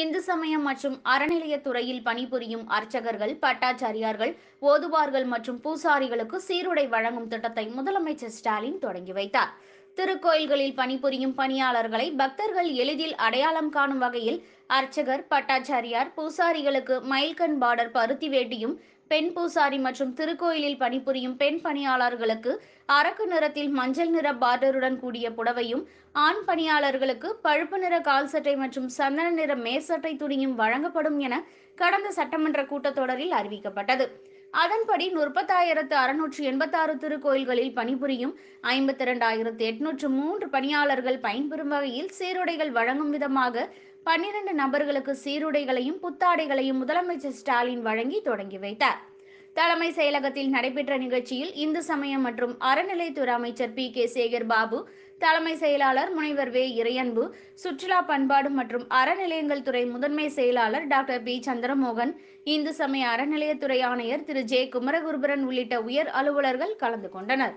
இந்து சமயம் மற்றும் அறநிலையத்துறையில் பணிபுரியும் அர்ச்சகர்கள் பட்டாச்சாரியார்கள் ஓதுவார்கள் மற்றும் பூசாரிகளுக்கு சீருடை வழங்கும் திட்டத்தை முதலமைச்சர் ஸ்டாலின் தொடங்கி வைத்தார் திருக்கோயில்களில் பணிபுரியும் பணியாளர்களை பக்தர்கள் எளிதில் அடையாளம் காணும் வகையில் அர்ச்சகர் பட்டாச்சாரியார் பூசாரிகளுக்கு மைல்கண் பார்டர் பருத்தி வேட்டியும் பெண் பூசாரி மற்றும் திருக்கோயிலில் பணிபுரியும் பெண் பணியாளர்களுக்கு அரக்கு நிறத்தில் மஞ்சள் நிற பார்டருடன் கூடிய புடவையும் ஆண் பணியாளர்களுக்கு பழுப்பு நிற கால் சட்டை மற்றும் சந்தன நிற மேசட்டை துணியும் வழங்கப்படும் என கடந்த சட்டமன்ற கூட்டத்தொடரில் அறிவிக்கப்பட்டது அதன்படி முப்பத்தாயிரத்து அறுநூற்று எண்பத்தாறு திருக்கோயில்களில் பணிபுரியும் ஐம்பத்தி இரண்டாயிரத்து எட்நூற்று மூன்று பணியாளர்கள் பயன்பெறும் வகையில் சீருடைகள் வழங்கும் விதமாக பன்னிரண்டு நபர்களுக்கு சீருடைகளையும் புத்தாடைகளையும் முதலமைச்சர் ஸ்டாலின் வழங்கி தொடங்கி வைத்தார் தலைமை செயலகத்தில் நடைபெற்ற நிகழ்ச்சியில் இந்து சமயம் மற்றும் அறநிலைத்துறை அமைச்சர் பி கே சேகர் பாபு தலைமை செயலாளர் முனைவர் வே இறையன்பு சுற்றுலா பண்பாடு மற்றும் அறநிலையங்கள் துறை முதன்மை செயலாளர் டாக்டர் பி சந்திரமோகன் இந்து சமய அறநிலையத்துறை ஆணையர் திரு ஜே குமரகுருபரன் உள்ளிட்ட உயர் அலுவலர்கள் கலந்து கொண்டனர்